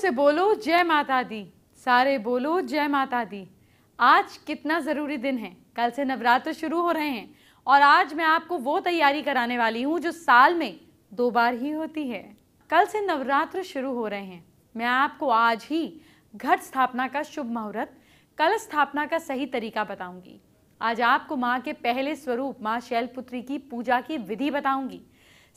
से बोलो जय माता दी सारे बोलो जय माता दी आज कितना ज़रूरी दिन है कल से नवरात्र शुरू हो रहे हैं और आज मैं आपको वो तैयारी कराने वाली हूँ जो साल में दो बार ही होती है कल से नवरात्र शुरू हो रहे हैं मैं आपको आज ही घट स्थापना का शुभ मुहूर्त कल स्थापना का सही तरीका बताऊंगी आज आपको माँ के पहले स्वरूप माँ शैलपुत्री की पूजा की विधि बताऊंगी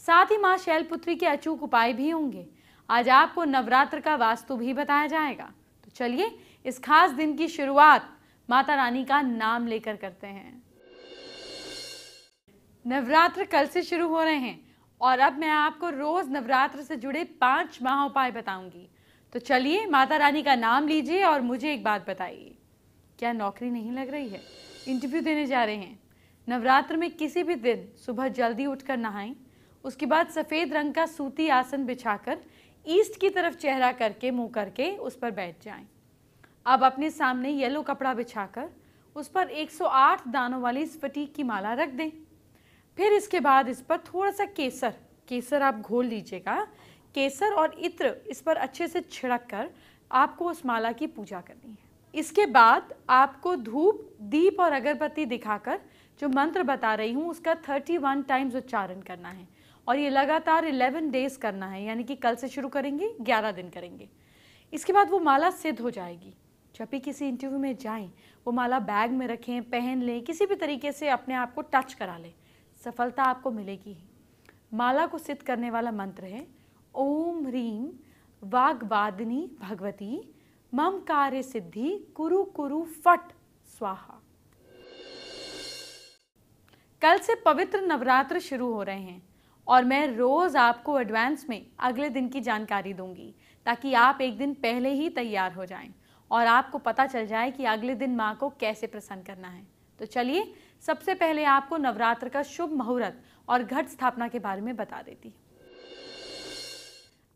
साथ ही माँ शैलपुत्री के अचूक उपाय भी होंगे आज आपको नवरात्र का वास्तु भी बताया जाएगा तो चलिए इस खास दिन की शुरुआत माता रानी का नाम लेकर करते हैं नवरात्र कल से शुरू हो रहे हैं और अब मैं आपको रोज नवरात्र से जुड़े पांच उपाय बताऊंगी तो चलिए माता रानी का नाम लीजिए और मुझे एक बात बताइए क्या नौकरी नहीं लग रही है इंटरव्यू देने जा रहे हैं नवरात्र में किसी भी दिन सुबह जल्दी उठकर नहाएं उसके बाद सफ़ेद रंग का सूती आसन बिछाकर ईस्ट की तरफ चेहरा करके मुंह करके उस पर बैठ जाएं। अब अपने सामने येलो कपड़ा बिछाकर उस पर 108 दानों वाली स्फटीक की माला रख दें फिर इसके बाद इस पर थोड़ा सा केसर केसर आप घोल लीजिएगा केसर और इत्र इस पर अच्छे से छिड़क कर आपको उस माला की पूजा करनी है इसके बाद आपको धूप दीप और अगरबत्ती दिखाकर जो मंत्र बता रही हूँ उसका 31 टाइम्स उच्चारण करना है और ये लगातार 11 डेज करना है यानी कि कल से शुरू करेंगे 11 दिन करेंगे इसके बाद वो माला सिद्ध हो जाएगी जब भी किसी इंटरव्यू में जाएं वो माला बैग में रखें पहन लें किसी भी तरीके से अपने आप को टच करा लें सफलता आपको मिलेगी ही माला को सिद्ध करने वाला मंत्र है ओम ह्रीम वाग्वादिनी भगवती मम कार्य सिद्धि कुरु कुरु फट स्वाहा कल से पवित्र नवरात्र शुरू हो रहे हैं और मैं रोज़ आपको एडवांस में अगले दिन की जानकारी दूंगी ताकि आप एक दिन पहले ही तैयार हो जाएं और आपको पता चल जाए कि अगले दिन माँ को कैसे प्रसन्न करना है तो चलिए सबसे पहले आपको नवरात्र का शुभ मुहूर्त और घट स्थापना के बारे में बता देती हूँ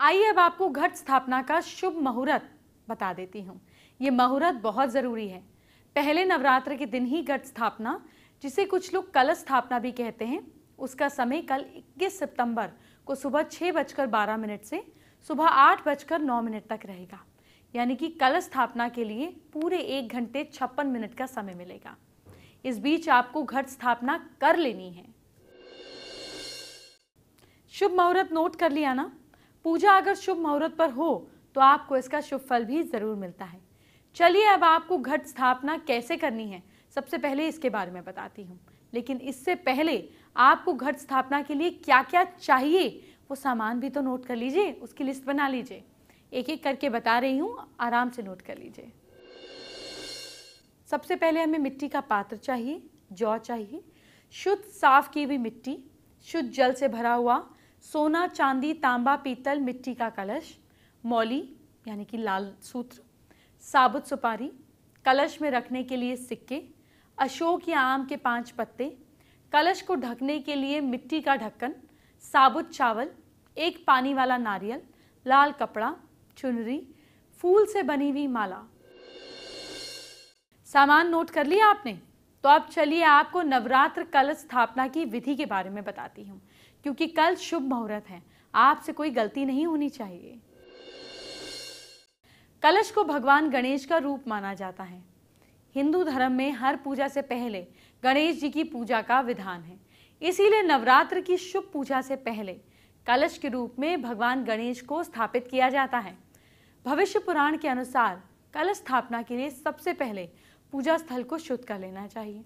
आइए अब आपको घट स्थापना का शुभ मुहूर्त बता देती हूँ ये मुहूर्त बहुत ज़रूरी है पहले नवरात्र के दिन ही घट स्थापना जिसे कुछ लोग कलश स्थापना भी कहते हैं उसका समय कल 21 सितंबर को सुबह छः बजकर बारह मिनट से सुबह आठ बजकर नौ मिनट तक रहेगा यानी कि कल स्थापना के लिए पूरे एक घंटे छप्पन मिनट का समय मिलेगा इस बीच आपको घट स्थापना कर लेनी है शुभ मुहूर्त नोट कर लिया ना पूजा अगर शुभ मुहूर्त पर हो तो आपको इसका शुभ फल भी ज़रूर मिलता है चलिए अब आपको घट स्थापना कैसे करनी है सबसे पहले इसके बारे में बताती हूँ लेकिन इससे पहले आपको घर स्थापना के लिए क्या क्या चाहिए वो सामान भी तो नोट कर लीजिए उसकी लिस्ट बना लीजिए एक एक करके बता रही हूँ आराम से नोट कर लीजिए सबसे पहले हमें मिट्टी का पात्र चाहिए जौ चाहिए शुद्ध साफ की हुई मिट्टी शुद्ध जल से भरा हुआ सोना चांदी तांबा पीतल मिट्टी का कलश मौली यानी कि लाल सूत्र साबुत सुपारी कलश में रखने के लिए सिक्के अशोक या आम के पांच पत्ते कलश को ढकने के लिए मिट्टी का ढक्कन साबुत चावल एक पानी वाला नारियल लाल कपड़ा चुनरी फूल से बनी हुई माला सामान नोट कर लिया आपने तो अब चलिए आपको नवरात्र कलश स्थापना की विधि के बारे में बताती हूँ क्योंकि कल शुभ मुहूर्त है आपसे कोई गलती नहीं होनी चाहिए कलश को भगवान गणेश का रूप माना जाता है हिंदू धर्म में हर पूजा से पहले गणेश जी की पूजा का विधान है इसीलिए नवरात्र की शुभ पूजा से पहले कलश के रूप में भगवान गणेश को स्थापित किया जाता है भविष्य पुराण के अनुसार कलश स्थापना के लिए सबसे पहले पूजा स्थल को शुद्ध कर लेना चाहिए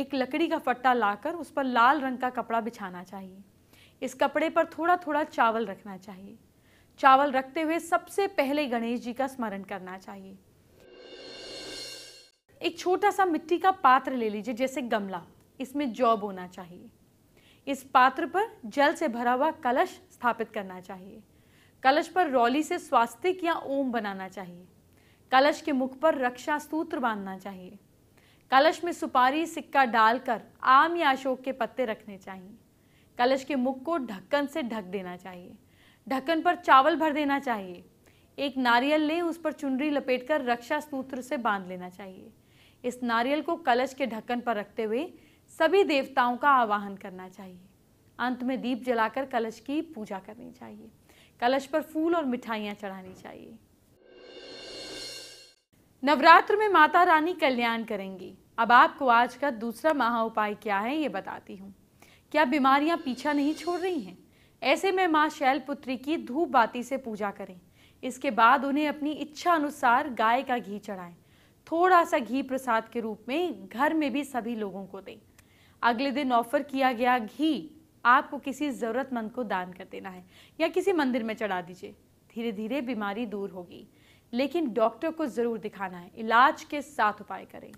एक लकड़ी का फट्टा लाकर उस पर लाल रंग का कपड़ा बिछाना चाहिए इस कपड़े पर थोड़ा थोड़ा चावल रखना चाहिए चावल रखते हुए सबसे पहले गणेश जी का स्मरण करना चाहिए एक छोटा सा मिट्टी का पात्र ले लीजिए जैसे गमला इसमें जौ बोना चाहिए इस पात्र पर जल से भरा हुआ कलश स्थापित करना चाहिए कलश पर रौली से स्वास्तिक या ओम बनाना चाहिए कलश के मुख पर रक्षा सूत्र बांधना चाहिए कलश में सुपारी सिक्का डालकर आम या अशोक के पत्ते रखने चाहिए कलश के मुख को ढक्कन से ढक देना चाहिए ढक्कन पर चावल भर देना चाहिए एक नारियल लें उस पर चुनरी लपेटकर रक्षा सूत्र से बांध लेना चाहिए इस नारियल को कलश के ढक्कन पर रखते हुए सभी देवताओं का आवाहन करना चाहिए अंत में दीप जलाकर कलश की पूजा करनी चाहिए कलश पर फूल और मिठाइयाँ चढ़ानी चाहिए नवरात्र में माता रानी कल्याण करेंगी अब आपको आज का दूसरा महा उपाय क्या है ये बताती हूँ क्या बीमारियाँ पीछा नहीं छोड़ रही हैं ऐसे में माँ शैलपुत्री की धूप बाती से पूजा करें इसके बाद उन्हें अपनी इच्छा अनुसार गाय का घी चढ़ाएं थोड़ा सा घी प्रसाद के रूप में घर में भी सभी लोगों को दें अगले दिन ऑफर किया गया घी आपको किसी ज़रूरतमंद को दान कर देना है या किसी मंदिर में चढ़ा दीजिए धीरे धीरे बीमारी दूर होगी लेकिन डॉक्टर को ज़रूर दिखाना है इलाज के साथ उपाय करें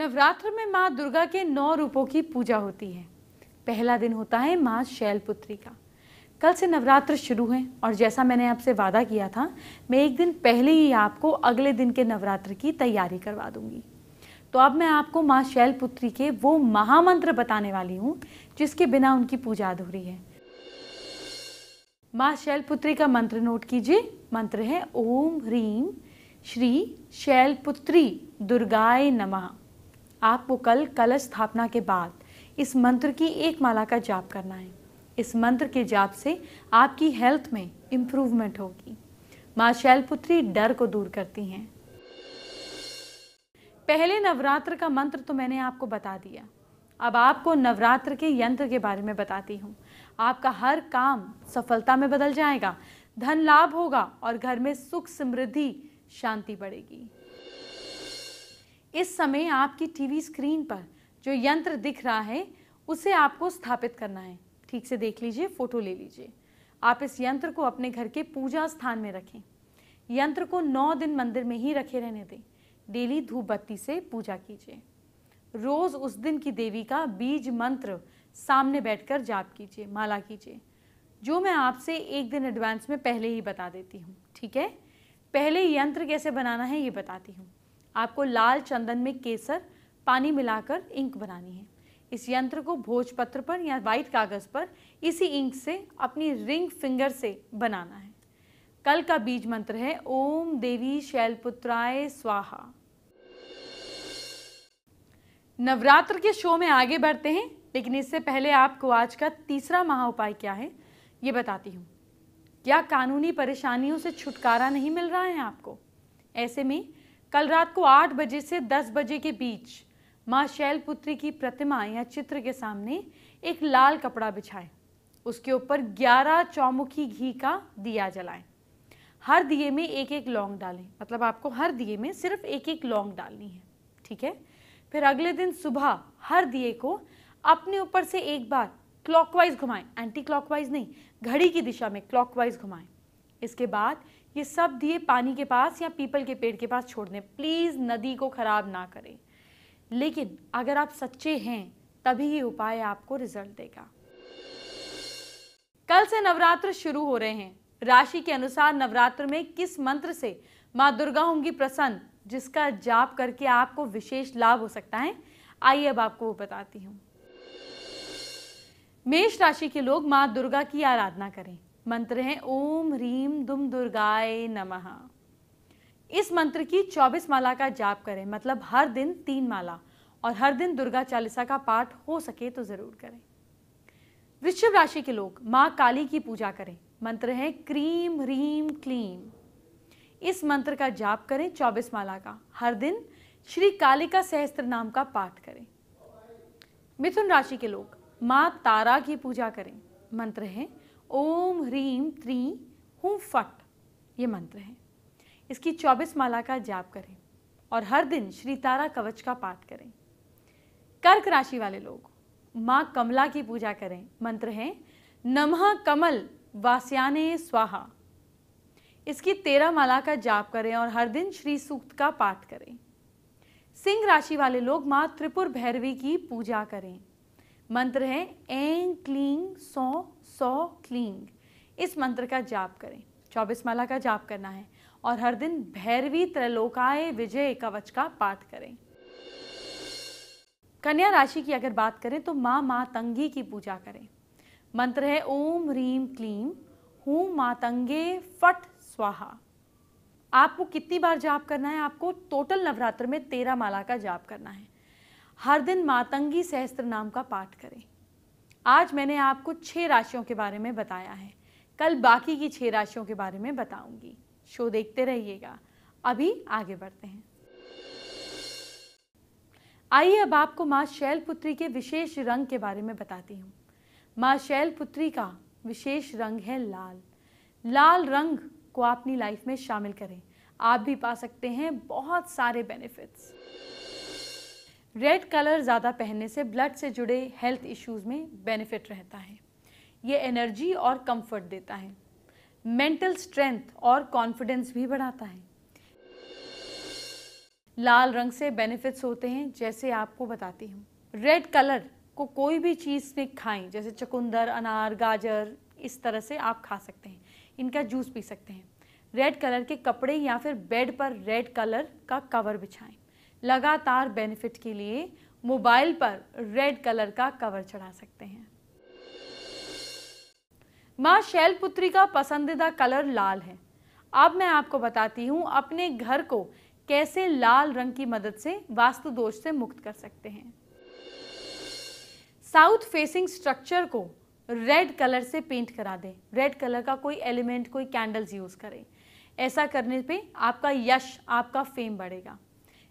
नवरात्र में माँ दुर्गा के नौ रूपों की पूजा होती है पहला दिन होता है माँ शैलपुत्री का कल से नवरात्र शुरू हैं और जैसा मैंने आपसे वादा किया था मैं एक दिन पहले ही आपको अगले दिन के नवरात्र की तैयारी करवा दूंगी तो अब मैं आपको माँ शैलपुत्री के वो महामंत्र बताने वाली हूँ जिसके बिना उनकी पूजा अधूरी है माँ शैलपुत्री का मंत्र नोट कीजिए मंत्र है ओम ह्रीम श्री शैलपुत्री दुर्गाय नमः आपको कल कलश स्थापना के बाद इस मंत्र की एक माला का जाप करना है इस मंत्र के जाप से आपकी हेल्थ में इम्प्रूवमेंट होगी माँ शैलपुत्री डर को दूर करती हैं पहले नवरात्र का मंत्र तो मैंने आपको बता दिया अब आपको नवरात्र के यंत्र के बारे में बताती हूँ आपका हर काम सफलता में बदल जाएगा धन लाभ होगा और घर में सुख समृद्धि शांति बढ़ेगी इस समय आपकी टीवी स्क्रीन पर जो यंत्र दिख रहा है उसे आपको स्थापित करना है ठीक से देख लीजिए फोटो ले लीजिए आप इस यंत्र को अपने घर के पूजा स्थान में रखें यंत्र को नौ दिन मंदिर में ही रखे रहने दें डेली धूप बत्ती से पूजा कीजिए रोज उस दिन की देवी का बीज मंत्र सामने बैठकर जाप कीजिए माला कीजिए जो मैं आपसे एक दिन एडवांस में पहले ही बता देती हूँ ठीक है पहले यंत्र कैसे बनाना है ये बताती हूँ आपको लाल चंदन में केसर पानी मिलाकर इंक बनानी है इस यंत्र को भोजपत्र पर या वाइट कागज़ पर इसी इंक से अपनी रिंग फिंगर से बनाना है कल का बीज मंत्र है ओम देवी शैलपुत्राय स्वाहा नवरात्र के शो में आगे बढ़ते हैं लेकिन इससे पहले आपको आज का तीसरा महा उपाय क्या है ये बताती हूँ क्या कानूनी परेशानियों से छुटकारा नहीं मिल रहा है आपको ऐसे में कल रात को आठ बजे से दस बजे के बीच माँ शैलपुत्री की प्रतिमा या चित्र के सामने एक लाल कपड़ा बिछाएं उसके ऊपर 11 चौमुखी घी का दिया जलाएं हर दिए में एक एक लौंग डालें मतलब आपको हर दिए में सिर्फ एक एक लौंग डालनी है ठीक है फिर अगले दिन सुबह हर दिए को अपने ऊपर से एक बार क्लॉकवाइज घुमाएं एंटी क्लॉकवाइज नहीं घड़ी की दिशा में क्लॉकवाइज घुमाएं इसके बाद ये सब दिए पानी के पास या पीपल के पेड़ के पास छोड़ दें प्लीज़ नदी को ख़राब ना करें लेकिन अगर आप सच्चे हैं तभी ये उपाय आपको रिजल्ट देगा कल से नवरात्र शुरू हो रहे हैं राशि के अनुसार नवरात्र में किस मंत्र से माँ दुर्गा होंगी प्रसन्न जिसका जाप करके आपको विशेष लाभ हो सकता है आइए अब आपको वो बताती हूँ मेष राशि के लोग माँ दुर्गा की आराधना करें मंत्र हैं ओम ह्रीम दुम दुर्गाय नमः इस मंत्र की 24 माला का जाप करें मतलब हर दिन तीन माला और हर दिन दुर्गा चालीसा का पाठ हो सके तो ज़रूर करें वृश्चिक राशि के लोग माँ काली की पूजा करें मंत्र है क्रीम ह्रीम क्लीम इस मंत्र का जाप करें 24 माला का हर दिन श्री कालिका सहस्त्र नाम का पाठ करें मिथुन राशि के लोग माँ तारा की पूजा करें मंत्र है ओम ह्रीम त्री हूँ फट ये मंत्र है इसकी 24 माला का जाप करें और हर दिन श्री तारा कवच का पाठ करें कर्क राशि वाले लोग माँ कमला की पूजा करें मंत्र है नमः कमल वास्याने स्वाहा इसकी तेरह माला का जाप करें और हर दिन श्री सूक्त का पाठ करें सिंह राशि वाले लोग माँ त्रिपुर भैरवी की पूजा करें मंत्र है ऐं क्लीं सौ सौ क्लीं इस मंत्र का जाप करें चौबीस माला का जाप करना है और हर दिन भैरवी त्रिलोकाय विजय कवच का पाठ करें कन्या राशि की अगर बात करें तो माँ मातंगी की पूजा करें मंत्र है ओम ह्रीम क्लीम हूँ मातंगे फट स्वाहा आपको कितनी बार जाप करना है आपको टोटल नवरात्र में तेरह माला का जाप करना है हर दिन मातंगी सहस्त्र नाम का पाठ करें आज मैंने आपको छह राशियों के बारे में बताया है कल बाकी की छह राशियों के बारे में बताऊंगी शो देखते रहिएगा अभी आगे बढ़ते हैं आइए अब आपको माँ शैलपुत्री के विशेष रंग के बारे में बताती हूँ माँ शैलपुत्री का विशेष रंग है लाल लाल रंग को अपनी लाइफ में शामिल करें आप भी पा सकते हैं बहुत सारे बेनिफिट्स रेड कलर ज़्यादा पहनने से ब्लड से जुड़े हेल्थ इश्यूज में बेनिफिट रहता है ये एनर्जी और कंफर्ट देता है मेंटल स्ट्रेंथ और कॉन्फिडेंस भी बढ़ाता है लाल रंग से बेनिफिट्स होते हैं जैसे आपको बताती हूँ रेड कलर को कोई भी चीज़ में खाएं जैसे चकुंदर अनार गाजर इस तरह से आप खा सकते हैं इनका जूस पी सकते हैं रेड कलर के कपड़े या फिर बेड पर रेड कलर का कवर बिछाएं लगातार बेनिफिट के लिए मोबाइल पर रेड कलर का कवर चढ़ा सकते हैं माँ शैलपुत्री का पसंदीदा कलर लाल है अब मैं आपको बताती हूँ अपने घर को कैसे लाल रंग की मदद से वास्तु दोष से मुक्त कर सकते हैं साउथ फेसिंग स्ट्रक्चर को रेड कलर से पेंट करा दें रेड कलर का कोई एलिमेंट कोई कैंडल्स यूज़ करें ऐसा करने पे आपका यश आपका फेम बढ़ेगा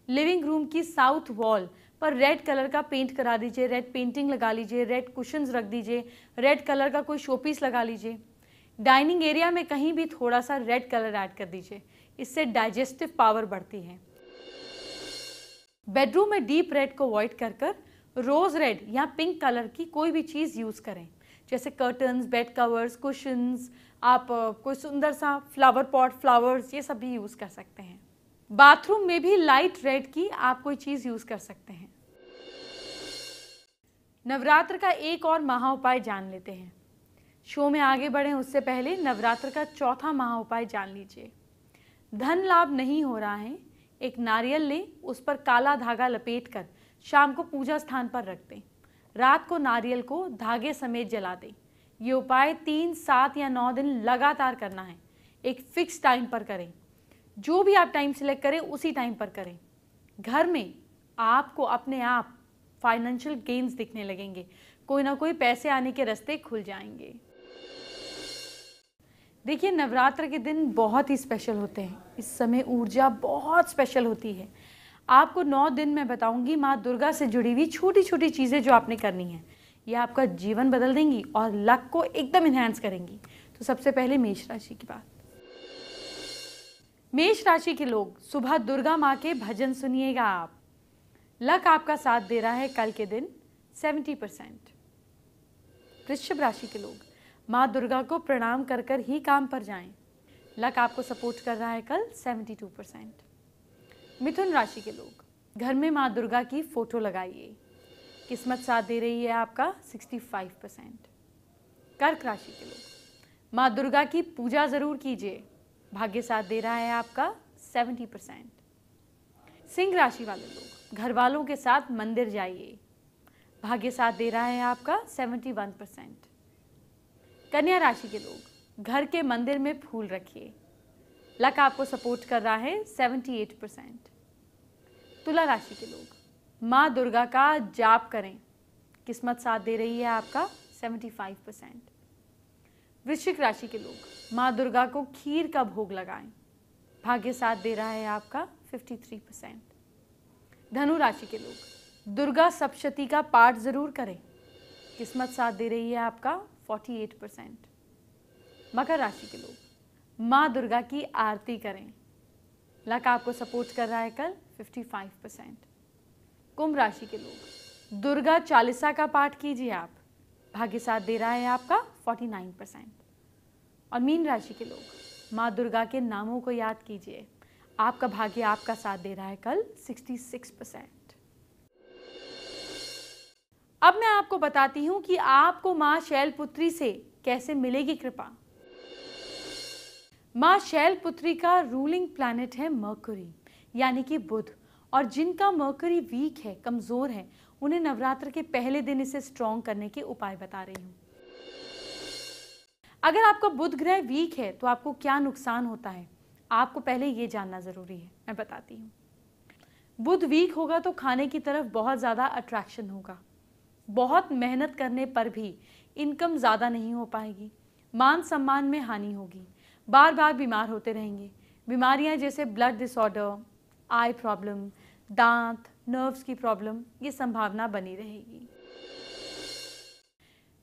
लिविंग रूम की साउथ वॉल पर रेड कलर का पेंट करा दीजिए रेड पेंटिंग लगा लीजिए रेड कुशंस रख दीजिए रेड कलर का कोई शोपीस लगा लीजिए डाइनिंग एरिया में कहीं भी थोड़ा सा रेड कलर ऐड कर दीजिए इससे डाइजेस्टिव पावर बढ़ती है बेडरूम में डीप रेड को अवॉइड कर कर रोज़ रेड या पिंक कलर की कोई भी चीज़ यूज़ करें जैसे कर्टन्स बेड कवर्स कुशंस आप कोई सुंदर सा फ्लावर पॉट फ्लावर्स ये सब भी यूज़ कर सकते हैं बाथरूम में भी लाइट रेड की आप कोई चीज़ यूज़ कर सकते हैं नवरात्र का एक और महा उपाय जान लेते हैं शो में आगे बढ़े उससे पहले नवरात्र का चौथा महा उपाय जान लीजिए धन लाभ नहीं हो रहा है एक नारियल लें उस पर काला धागा लपेट कर शाम को पूजा स्थान पर रख दें रात को नारियल को धागे समेत जला दें ये उपाय तीन सात या नौ दिन लगातार करना है एक फिक्स टाइम पर करें जो भी आप टाइम सिलेक्ट करें उसी टाइम पर करें घर में आपको अपने आप फाइनेंशियल गेन्स दिखने लगेंगे कोई ना कोई पैसे आने के रास्ते खुल जाएंगे देखिए नवरात्र के दिन बहुत ही स्पेशल होते हैं इस समय ऊर्जा बहुत स्पेशल होती है आपको नौ दिन मैं बताऊंगी माँ दुर्गा से जुड़ी हुई छोटी छोटी चीज़ें जो आपने करनी है ये आपका जीवन बदल देंगी और लक को एकदम इन्हेंस करेंगी तो सबसे पहले मेष राशि की बात मेष राशि के लोग सुबह दुर्गा माँ के भजन सुनिएगा आप लक आपका साथ दे रहा है कल के दिन 70 परसेंट वृषभ राशि के लोग माँ दुर्गा को प्रणाम कर कर ही काम पर जाएं। लक आपको सपोर्ट कर रहा है कल 72 परसेंट मिथुन राशि के लोग घर में माँ दुर्गा की फ़ोटो लगाइए किस्मत साथ दे रही है आपका 65 परसेंट कर्क राशि के लोग माँ दुर्गा की पूजा ज़रूर कीजिए भाग्य साथ दे रहा है आपका 70 परसेंट सिंह राशि वाले लोग घर वालों के साथ मंदिर जाइए भाग्य साथ दे रहा है आपका 71 परसेंट कन्या राशि के लोग घर के मंदिर में फूल रखिए लक आपको सपोर्ट कर रहा है 78 परसेंट तुला राशि के लोग माँ दुर्गा का जाप करें किस्मत साथ दे रही है आपका 75 परसेंट वृश्चिक राशि के लोग माँ दुर्गा को खीर का भोग लगाएं भाग्य साथ दे रहा है आपका 53 परसेंट धनु राशि के लोग दुर्गा सप्शती का पाठ जरूर करें किस्मत साथ दे रही है आपका 48 परसेंट मकर राशि के लोग माँ दुर्गा की आरती करें लक आपको सपोर्ट कर रहा है कल 55 परसेंट कुंभ राशि के लोग दुर्गा चालीसा का पाठ कीजिए आप भाग्य साथ दे रहा है आपका 49 परसेंट और मीन राशि के लोग माँ दुर्गा के नामों को याद कीजिए आपका भाग्य आपका साथ दे रहा है कल 66 परसेंट अब मैं आपको बताती हूँ कि आपको माँ शैलपुत्री से कैसे मिलेगी कृपा माँ शैलपुत्री का रूलिंग प्लैनेट है मकुरी यानी कि बुध और जिनका मर्करी वीक है कमज़ोर है उन्हें नवरात्र के पहले दिन इसे स्ट्रॉन्ग करने के उपाय बता रही हूँ अगर आपका बुध ग्रह वीक है तो आपको क्या नुकसान होता है आपको पहले ये जानना ज़रूरी है मैं बताती हूँ बुध वीक होगा तो खाने की तरफ बहुत ज़्यादा अट्रैक्शन होगा बहुत मेहनत करने पर भी इनकम ज़्यादा नहीं हो पाएगी मान सम्मान में हानि होगी बार बार बीमार होते रहेंगे बीमारियां जैसे ब्लड डिसऑर्डर आई प्रॉब्लम दांत नर्व्स की प्रॉब्लम ये संभावना बनी रहेगी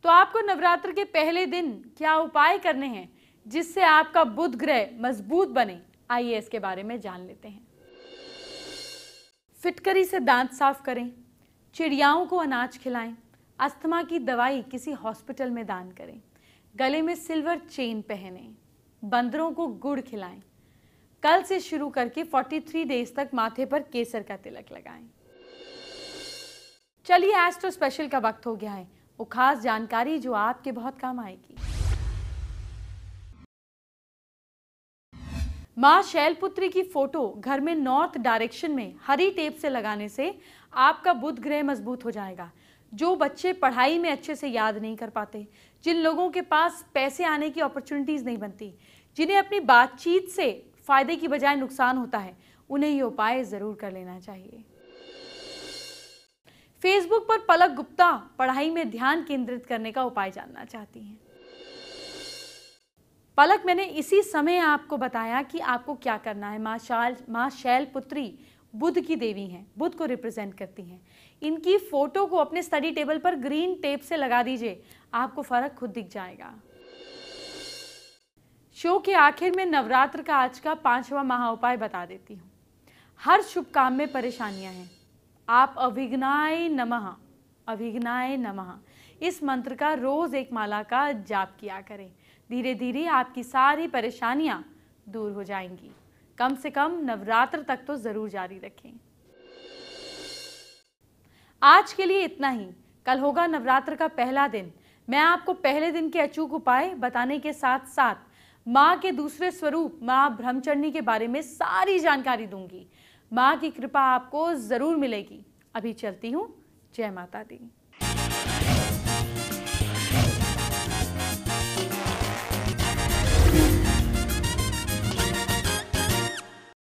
तो आपको नवरात्र के पहले दिन क्या उपाय करने हैं जिससे आपका बुध ग्रह मजबूत बने आइए इसके बारे में जान लेते हैं फिटकरी से दांत साफ करें चिड़ियाओं को अनाज खिलाएं अस्थमा की दवाई किसी हॉस्पिटल में दान करें गले में सिल्वर चेन पहने बंदरों को गुड़ खिलाएं कल से शुरू करके 43 डेज तक माथे पर केसर का तिलक लगाएं चलिए आज तो स्पेशल का वक्त हो गया है वो खास जानकारी जो आपके बहुत काम आएगी माँ शैलपुत्री की फोटो घर में नॉर्थ डायरेक्शन में हरी टेप से लगाने से आपका बुध ग्रह मजबूत हो जाएगा जो बच्चे पढ़ाई में अच्छे से याद नहीं कर पाते जिन लोगों के पास पैसे आने की अपॉर्चुनिटीज़ नहीं बनती जिन्हें अपनी बातचीत से फ़ायदे की बजाय नुकसान होता है उन्हें ये उपाय ज़रूर कर लेना चाहिए फेसबुक पर पलक गुप्ता पढ़ाई में ध्यान केंद्रित करने का उपाय जानना चाहती हैं पलक मैंने इसी समय आपको बताया कि आपको क्या करना है माँ माँ शैल पुत्री बुद्ध की देवी हैं बुद्ध को रिप्रेजेंट करती हैं इनकी फ़ोटो को अपने स्टडी टेबल पर ग्रीन टेप से लगा दीजिए आपको फ़र्क खुद दिख जाएगा शो के आखिर में नवरात्र का आज का पांचवा महा उपाय बता देती हूँ हर शुभ काम में परेशानियाँ हैं आप अभिघ्नाय नमः अभिघ्नाय नमः इस मंत्र का रोज़ एक माला का जाप किया करें धीरे धीरे आपकी सारी परेशानियाँ दूर हो जाएंगी कम से कम नवरात्र तक तो ज़रूर जारी रखें आज के लिए इतना ही कल होगा नवरात्र का पहला दिन मैं आपको पहले दिन के अचूक उपाय बताने के साथ साथ माँ के दूसरे स्वरूप माँ ब्रह्मचरणी के बारे में सारी जानकारी दूंगी माँ की कृपा आपको ज़रूर मिलेगी अभी चलती हूँ जय माता दी